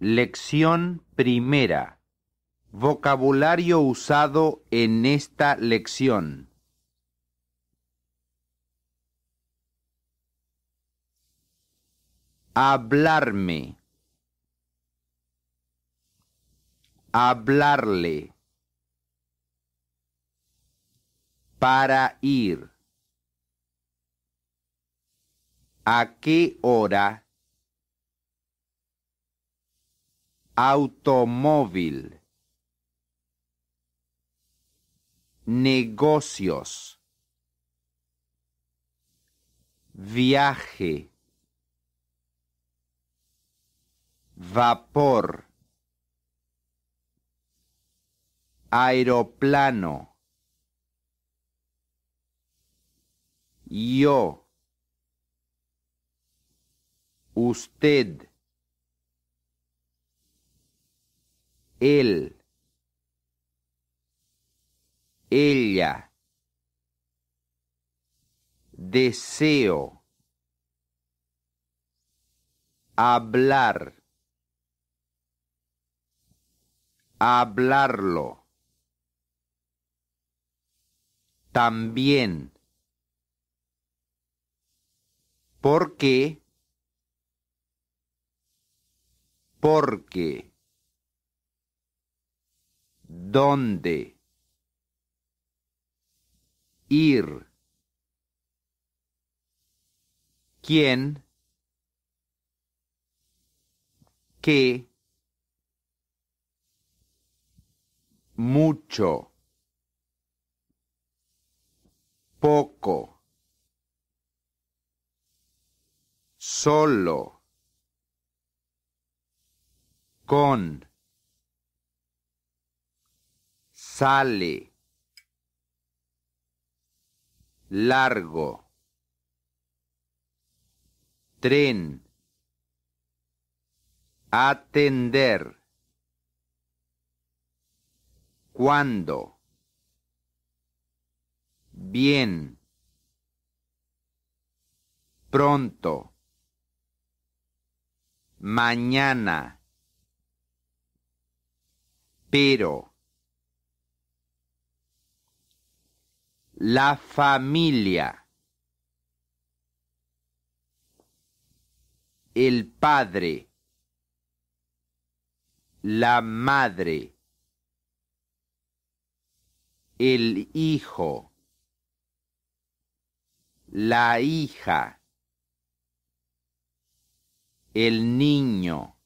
Lección primera. Vocabulario usado en esta lección. Hablarme. Hablarle. Para ir. ¿A qué hora? automóvil, negocios, viaje, vapor, aeroplano, yo, usted, él, ella, deseo, hablar, hablarlo, también, porque, porque, dónde, ir, quién, qué, mucho, poco, solo, con, sale, largo, tren, atender, cuando, bien, pronto, mañana, pero, La familia. El padre. La madre. El hijo. La hija. El niño.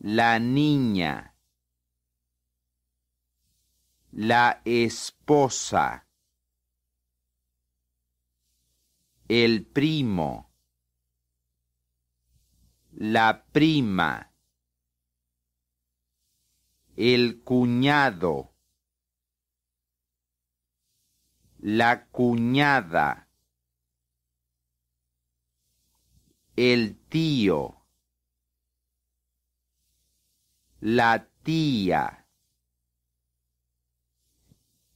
La niña la esposa, el primo, la prima, el cuñado, la cuñada, el tío, la tía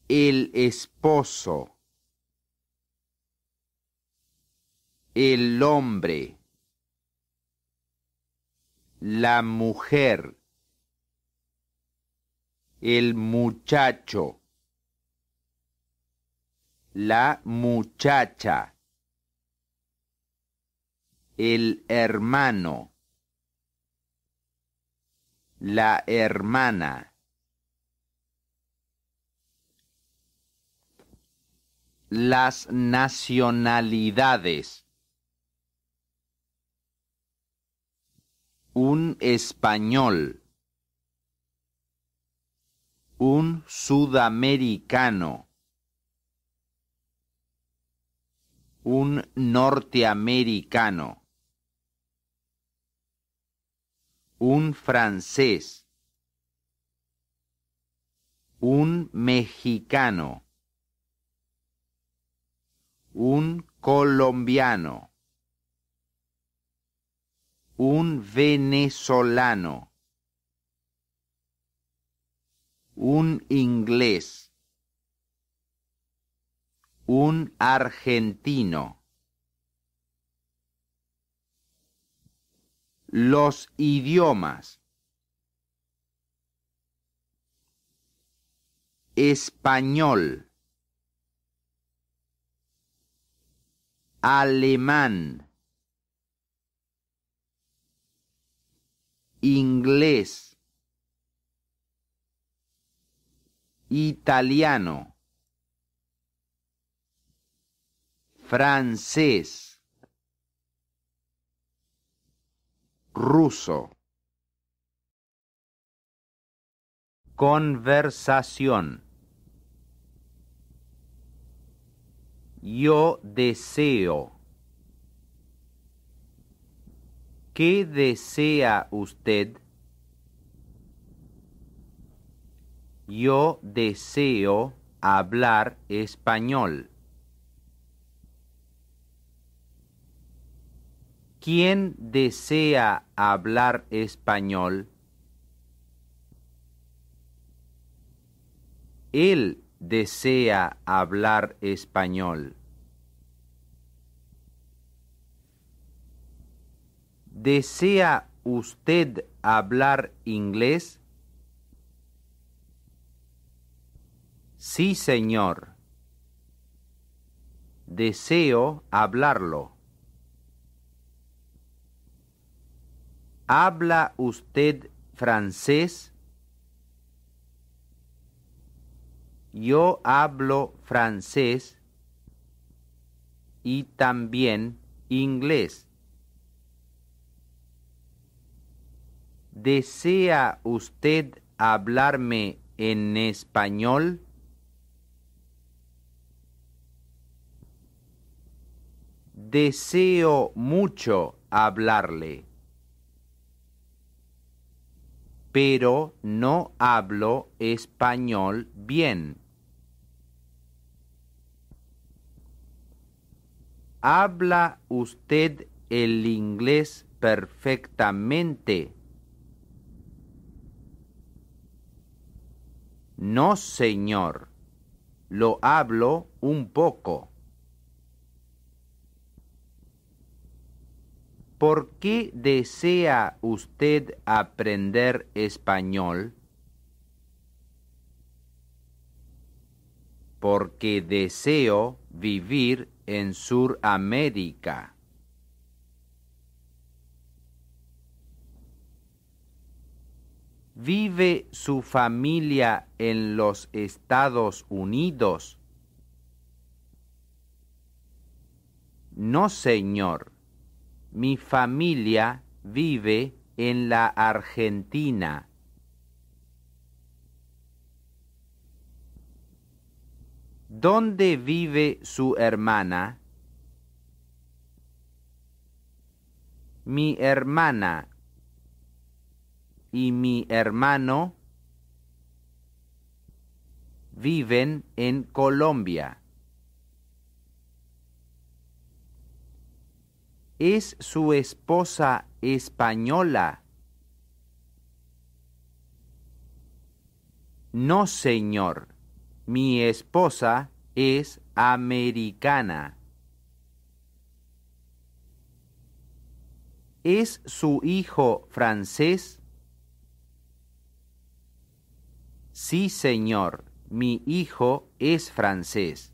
el esposo, el hombre, la mujer, el muchacho, la muchacha, el hermano, la hermana. las nacionalidades. Un español. Un sudamericano. Un norteamericano. Un francés. Un mexicano un colombiano, un venezolano, un inglés, un argentino, los idiomas, español, alemán, inglés, italiano, francés, ruso. Conversación. Yo deseo. ¿Qué desea usted? Yo deseo hablar español. ¿Quién desea hablar español? Él desea hablar español. ¿Desea usted hablar inglés? Sí, señor. Deseo hablarlo. ¿Habla usted francés? Yo hablo francés y también inglés. ¿Desea usted hablarme en español? Deseo mucho hablarle, pero no hablo español bien. ¿Habla usted el inglés perfectamente? No, señor. Lo hablo un poco. ¿Por qué desea usted aprender español? Porque deseo vivir en Suramérica. ¿Vive su familia en los Estados Unidos? No, señor. Mi familia vive en la Argentina. ¿Dónde vive su hermana? Mi hermana y mi hermano viven en Colombia. ¿Es su esposa española? No, señor. Mi esposa es americana. ¿Es su hijo francés? Sí, señor, mi hijo es francés.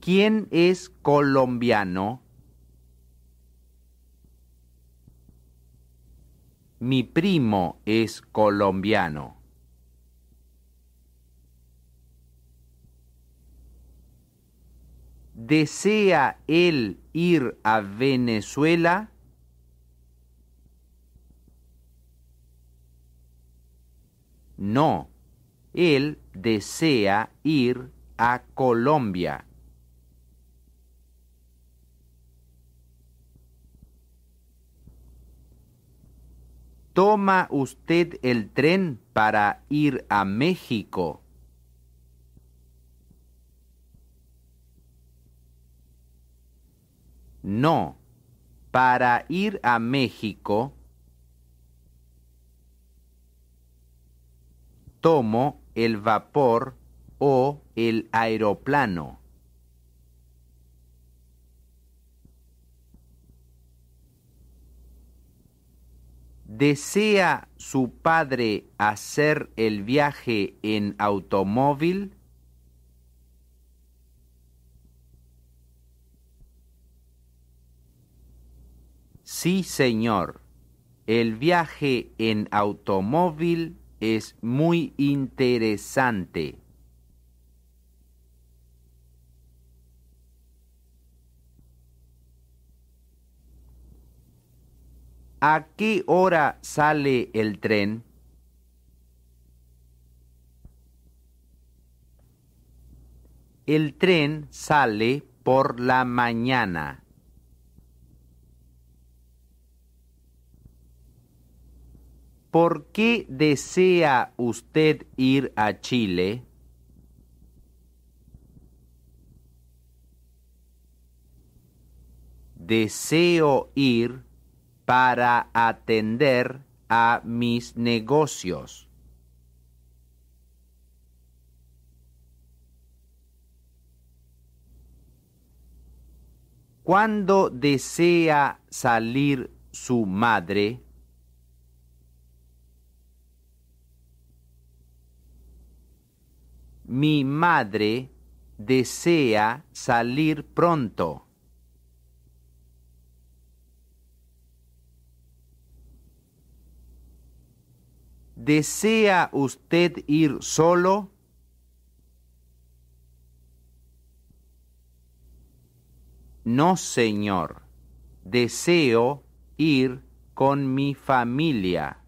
¿Quién es colombiano? Mi primo es colombiano. ¿Desea él ir a Venezuela? No, él desea ir a Colombia. ¿Toma usted el tren para ir a México? No, para ir a México tomo el vapor o el aeroplano. ¿Desea su padre hacer el viaje en automóvil? Sí, señor. El viaje en automóvil es muy interesante. ¿A qué hora sale el tren? El tren sale por la mañana. ¿Por qué desea usted ir a Chile? Deseo ir para atender a mis negocios. ¿Cuándo desea salir su madre? Mi madre desea salir pronto. ¿Desea usted ir solo? No, señor. Deseo ir con mi familia.